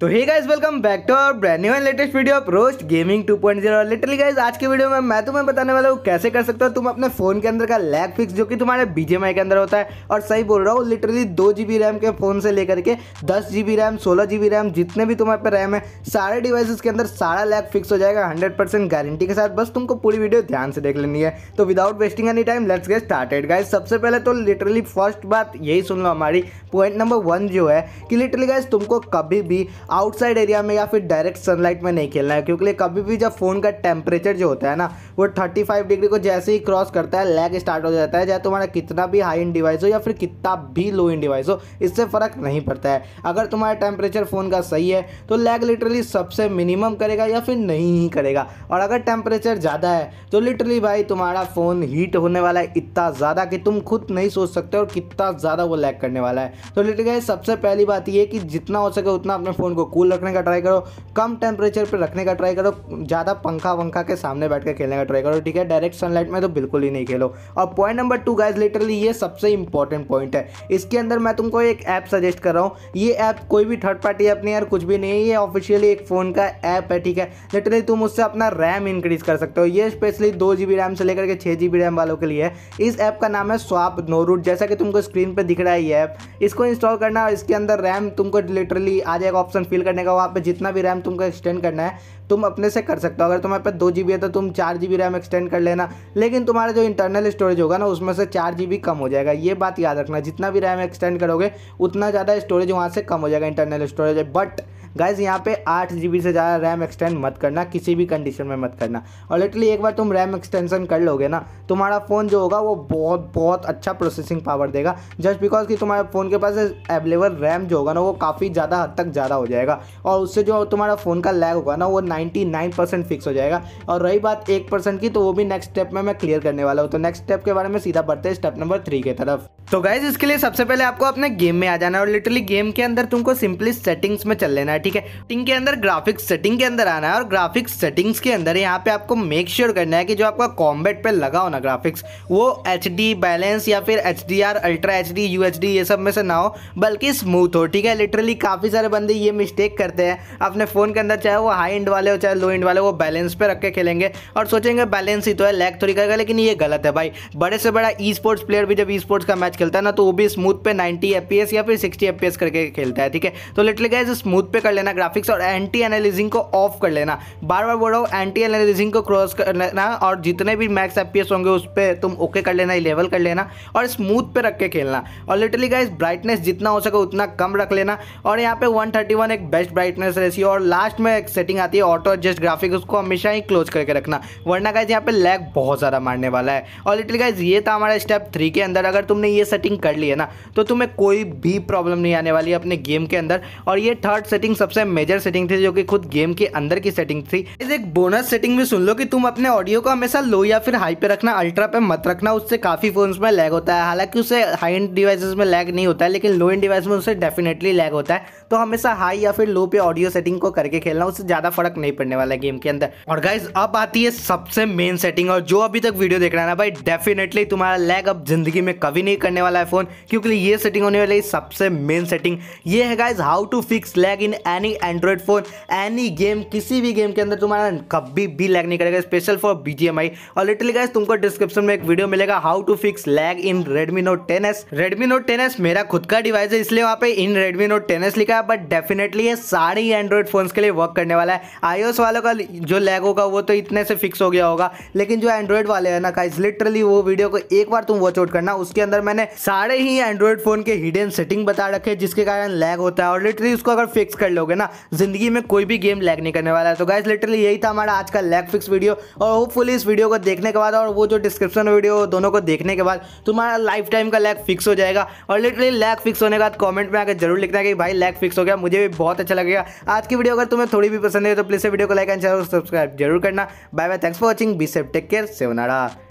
तो hey guys welcome back to our brand new and latest video of Roast Gaming 2.0 और literally guys आज के video में मैं तुम्हें बताने वाला हूँ कैसे कर सकते हो तुम अपने फोन के अंदर का लैग फिक्स जो कि तुम्हारे बीजेएमआई के अंदर होता है और सही बोल रहा हूँ लिटरली दो जीबी रैम के फोन से लेकर के दस जीबी रैम सोलह जीबी रैम जितने भी तुम्हारे पे रैम है सारे डिवाइसेस के अंदर सारा लैग फिक्स हो जाएगा हंड्रेड गारंटी के साथ बस तुमको पूरी वीडियो ध्यान से देख लेनी है तो without wasting any time let's get started guys सबसे पहले तो लिटरली फर्स्ट बात यही सुन लो हमारी पॉइंट नंबर वन जो है कि लिटरली गाइज तुमको कभी भी आउटसाइड एरिया में या फिर डायरेक्ट सनलाइट में नहीं खेलना है क्योंकि कभी भी जब फ़ोन का टेम्परेचर जो होता है ना वो थर्टी फाइव डिग्री को जैसे ही क्रॉस करता है लैग स्टार्ट हो जाता है चाहे तुम्हारा कितना भी हाई इन डिवाइस हो या फिर कितना भी लो इन डिवाइस हो इससे फ़र्क नहीं पड़ता है अगर तुम्हारा टेम्परेचर फ़ोन का सही है तो लैग लिटरली सबसे मिनिमम करेगा या फिर नहीं ही करेगा और अगर टेम्परेचर ज़्यादा है तो लिटरली भाई तुम्हारा फ़ोन हीट होने वाला है इतना ज़्यादा कि तुम खुद नहीं सोच सकते और कितना ज़्यादा वो लैग करने वाला है तो लिटरली सबसे पहली बात यह कि जितना हो सके उतना अपने फ़ोन को कूल रखने का ट्राई करो कम टेम्परेचर पर रखने का ट्राई करो ज़्यादा पंखा वंखा के सामने बैठ कर खेलने का सनलाइट रहेगा और ठीक है डायरेक्ट सनलाइट में तो बिल्कुल ही नहीं खेलो और point number two guys literally ये सबसे इंपॉर्टेंट पॉइंट है इसके अंदर मैं तुमको एक ऐप सजेस्ट कर रहा हूँ ये ऐप कोई भी थर्ड पार्टी ऐप नहीं यार कुछ भी नहीं है ये ऑफिशियली एक फ़ोन का ऐप है ठीक है लिटरली तुम उससे अपना रैम इंक्रीज़ कर सकते हो ये स्पेशली दो जी रैम से लेकर के छः जी रैम वालों के लिए इस ऐप का नाम है स्वाप नो रूट जैसा कि तुमको स्क्रीन पर दिख रहा है ये ऐप इसको इंस्टॉल करना और इसके अंदर रैम तुमको लिटरली आ जाएगा ऑप्शन फिल करने का वहाँ पर जितना भी रैम तुमको एक्सटेंड करना है तुम अपने से कर सकते हो अगर तुम्हारे पास दो जी है तो तुम चार जी रैम एक्सटेंड कर लेना लेकिन तुम्हारा जो इंटरनल स्टोरेज होगा ना उसमें से चार जी कम हो जाएगा ये बात याद रखना जितना भी रैम एक्सटेंड करोगे उतना ज़्यादा स्टोरेज वहाँ से कम हो जाएगा इंटरनल स्टोरेज बट गाइज यहाँ पे आठ जी से ज़्यादा रैम एक्सटेंड मत करना किसी भी कंडीशन में मत करना और लिटरली एक बार तुम रैम एक्सटेंशन कर लोगे ना तुम्हारा फ़ोन जो होगा वो बहुत बहुत अच्छा प्रोसेसिंग पावर देगा जस्ट बिकॉज कि तुम्हारे फ़ोन के पास अवेलेबल रैम जो होगा ना वो काफ़ी ज़्यादा हद तक ज़्यादा हो जाएगा और उससे जो तुम्हारा फ़ोन का लैग होगा ना वो नाइन्टी फिक्स हो जाएगा और रही बात एक की तो वो भी नेक्स्ट स्टेप में मैं क्लियर करने वाला हूँ तो नेक्स्ट स्टेप के बारे में सीधा बढ़ते हैं स्टेप नंबर थ्री की तरफ तो गाइज इसके लिए सबसे पहले आपको अपने गेम में आ जाना है और लिटरली गेम के अंदर तुमको सिंपली सेटिंग्स में चल लेना है है ठीक है टिंग के अंदर ग्राफिक्स सेटिंग के अंदर आना है और ग्राफिक्स सेटिंग्स के अंदर यहाँ पे आपको मेक श्योर sure करना है कि जो आपका कॉम्बेट पे लगा हो ना ग्राफिक्स वो एच बैलेंस या फिर एच अल्ट्रा एच डी ये सब में से ना हो बल्कि स्मूथ हो ठीक है लिटरली काफ़ी सारे बंदे ये मिस्टेक करते हैं अपने फ़ोन के अंदर चाहे वो हाई एंड वाले हो चाहे लो एंड वाले वो बैलेंस पर रख के खेलेंगे और सोचेंगे बैलेंस ही तो है लैग थोड़ी करेगा लेकिन ये गलत है भाई बड़े से बड़ा ई स्पोर्ट्स प्लेयर भी जब ई स्पोर्ट्स का मैच खेलता है ना तो वो भी स्मूथ पे नाइन्टी एफ या फिर सिक्सटी एफ करके खेलता है ठीक है तो लिटरली गाइज स्मूथ पे कर लेना ग्राफिक्स और एंटी एनालिजिंग को ऑफ कर लेना बार बार बोल रहा हूँ एंटी एनालिजिंग को क्रॉस कर लेना और जितने भी मैक्स एफ होंगे उस पर तुम ओके कर लेना लेवल कर लेना और स्मूथ पे रख के खेलना और लिटरली गाइज ब्राइटनेस जितना हो सके उतना कम रख लेना और यहाँ पे 131 एक बेस्ट ब्राइटनेस रेसी और लास्ट में एक सेटिंग आती है ऑटो एडजस्ट ग्राफिक उसको हमेशा ही क्लोज करके रखना वरना गाइज यहाँ पे लैग बहुत ज़्यादा मारने वाला है और लिटरली गाइज ये था हमारा स्टेप थ्री के अंदर अगर तुमने ये सेटिंग कर ली है ना तो तुम्हें कोई भी प्रॉब्लम नहीं आने वाली अपने गेम के अंदर और ये थर्ड सेटिंग सबसे मेजर सेटिंग थी जो कि खुद गेम के अंदर की सेटिंग थी इस एक बोनस सेटिंग भी सुन लो कि तुम अपने ऑडियो को हमेशा लो या फिर हाई पे रखना अल्ट्रा पे मत रखना उससे काफ़ी फोन में लैग होता है हालांकि उसे हाई एंड डिवाइसेस में लैग नहीं होता है लेकिन लो एंड डिवाइस में उसे डेफिनेटली लैग होता है तो हमेशा हाई या फिर लो पे ऑडियो सेटिंग को करके खेलना उससे ज़्यादा फर्क नहीं पड़ने वाला है गेम के अंदर और गाइज अब आती है सबसे मेन सेटिंग और जो अभी तक वीडियो देख रहा है ना भाई डेफिनेटली तुम्हारा लैग अब जिंदगी में कभी नहीं करने वाला है फ़ोन क्योंकि ये सेटिंग होने वाली सबसे मेन सेटिंग ये है guys how to fix lag in any Android phone any game किसी भी गेम के अंदर तुम्हारा कभी भी लैग नहीं करेगा स्पेशल फॉर बी और लिटरली गाइस तुमको डिस्क्रिप्शन में एक वीडियो मिलेगा how to fix lag in Redmi Note ten S Redmi Note ten S मेरा खुद का डिवाइस है इसलिए वहां पे in Redmi Note ten S लिखा है बट डेफिनेटली ये सारे ही एंड्रॉयड फोन्स के लिए वर्क करने वाला है आईओएस वालों का जो लैग होगा वो तो इतने से फिक्स हो गया होगा लेकिन जो एंड्रॉयड वाले हैं ना गाइज लिटरली वो वीडियो को एक बार तुम वॉच आउट करना उसके अंदर मैंने सारे ही एंड्रॉयड फोन के हिडन सेटिंग बता रखे जिसके कारण लैग होता है और लिटरली उसको अगर फिक्स कर लो खेलोगे ना जिंदगी में कोई भी गेम लैग नहीं करने वाला है तो गाइज लिटरली यही था हमारा आज का लैग फिक्स वीडियो और होपफुली इस वीडियो को देखने के बाद और वो जो डिस्क्रिप्शन वीडियो दोनों को देखने के बाद तुम्हारा लाइफ टाइम का लैग फिक्स हो जाएगा और लिटरली लैग फिक्स होने के बाद कॉमेंट में आकर जरूर लिखना कि भाई लैग फिक्स हो गया मुझे भी बहुत अच्छा लगेगा आज की वीडियो अगर तुम्हें थोड़ी भी पसंद है तो प्लीज़ वीडियो को लाइक एंड शेयर और सब्सक्राइब जरूर करना bye bye thanks for watching be safe take care सेवनाड़ा